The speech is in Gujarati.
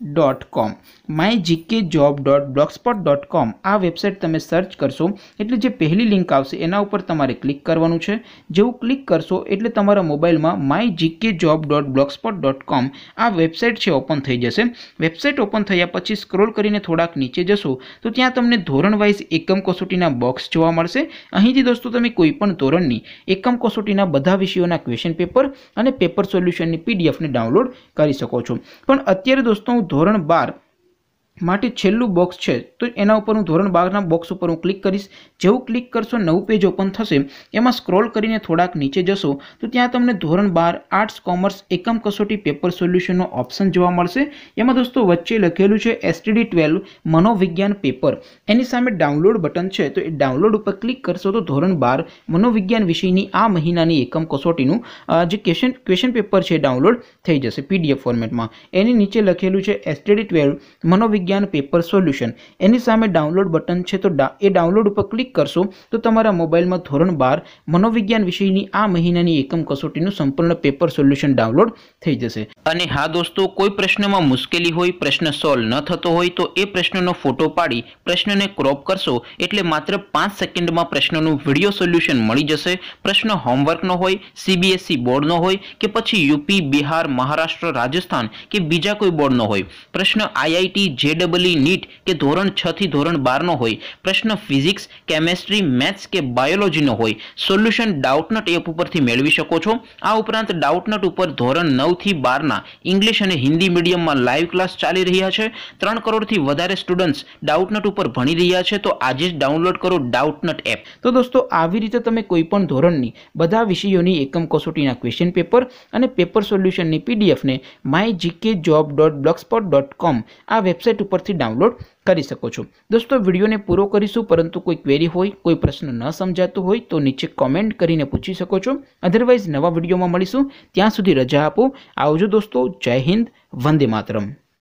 dot com my GK job dot blogspot dot com આ વેબસાઇટ તમે સર્ચ કરશો એટલે જે પહેલી લિંક આવશે એના ઉપર તમારે ક્લિક કરવાનું છે જેવું ક્લિક કરશો એટલે તમારા મોબાઈલમાં my GK job dot blogspot dot com આ વેબસાઇટ છે ઓપન થઈ જશે વેબસાઇટ ઓપન થયા પછી સ્ક્રોલ કરીને થોડાક નીચે જશો તો ત્યાં તમને ધોરણ વાઇઝ એકમ કસોટીના બોક્સ જોવા મળશે અહીંથી દોસ્તો તમે કોઈપણ ધોરણની એકમ કસોટીના બધા વિષયોના ક્વેશ્ચન પેપર અને પેપર સોલ્યુશનની પીડીએફને ડાઉનલોડ કરી શકો છો પણ અત્યારે દોસ્તો હું ધોરણ બાર માટે છેલ્લું બોક્સ છે તો એના ઉપર હું ધોરણ બારના બોક્સ ઉપર હું ક્લિક કરીશ જેવું ક્લિક કરશો નવું પેજ ઓપન થશે એમાં સ્ક્રોલ કરીને થોડાક નીચે જશો તો ત્યાં તમને ધોરણ બાર આર્ટ્સ કોમર્સ એકમ કસોટી પેપર સોલ્યુશનનો ઓપ્શન જોવા મળશે એમાં દોસ્તો વચ્ચે લખેલું છે એસટીડી ટ્વેલ્વ મનોવિજ્ઞાન પેપર એની સામે ડાઉનલોડ બટન છે તો એ ડાઉનલોડ ઉપર ક્લિક કરશો તો ધોરણ બાર મનોવિજ્ઞાન વિષયની આ મહિનાની એકમ કસોટીનું જે ક્વેશ્ચન ક્વેશ્ચન પેપર છે ડાઉનલોડ થઈ જશે પીડીએફ ફોર્મેટમાં એની નીચે લખેલું છે એસટીડી ટ્વેલ્વ મનોવિજ્ઞાન વિજ્ઞાન પેપર સોલ્યુશન એની સામે ડાઉનલોડ બટન છે તો એ ડાઉનલોડ ઉપર ક્લિક કરશો તો તમારા મોબાઈલમાં ધોરણ બાર મનોવિજ્ઞાન વિષયની આ મહિનાની એકમ કસોટીનું સંપૂર્ણ પેપર સોલ્યુશન ડાઉનલોડ થઈ જશે અને હા દોસ્તો કોઈ પ્રશ્નમાં મુશ્કેલી હોય પ્રશ્ન સોલ્વ ન થતો હોય તો એ પ્રશ્નનો ફોટો પાડી પ્રશ્નને ક્રોપ કરશો એટલે માત્ર પાંચ સેકન્ડમાં પ્રશ્નનું વિડીયો સોલ્યુશન મળી જશે પ્રશ્ન હોમવર્કનો હોય સીબીએસઈ બોર્ડનો હોય કે પછી યુપી બિહાર મહારાષ્ટ્ર રાજસ્થાન કે બીજા કોઈ બોર્ડનો હોય પ્રશ્ન IIT JEE NEET e કે ધોરણ છ થી ધોરણ બારનો હોય પ્રશ્ન ફિઝિક્સ કેમેસ્ટ્રી મેથ્સ કે બાયોલોજીનો હોય સોલ્યુશન ડાઉટનટ એપ ઉપરથી મેળવી શકો છો આ ઉપરાંત ડાઉટનટ ઉપર ધોરણ નવથી બારના ઇંગ્લિશ અને હિન્દી મીડિયમમાં લાઈવ ક્લાસ ચાલી રહ્યા છે ત્રણ કરોડથી વધારે સ્ટુડન્ટ્સ ડાઉટનટ ઉપર ભણી રહ્યા છે તો આજે જ ડાઉનલોડ કરો ડાઉટનટ એપ તો દોસ્તો આવી રીતે તમે કોઈપણ ધોરણની બધા વિષયોની એકમ કસોટીના ક્વેશ્ચન પેપર અને પેપર સોલ્યુશનની પીડીએફને my GK job dot blogspot dot com આ વેબસાઇટ ઉપર ઉપરથી ડાઉનલોડ કરી શકો છો દોસ્તો વિડીયોને પૂરો કરીશું પરંતુ કોઈ ક્વેરી હોય કોઈ પ્રશ્ન ન સમજાતો હોય તો નીચે કોમેન્ટ કરીને પૂછી શકો છો અધરવાઇઝ નવા વિડીયોમાં મળીશું ત્યાં સુધી રજા આપો આવજો દોસ્તો જય હિન્દ વંદે માતરમ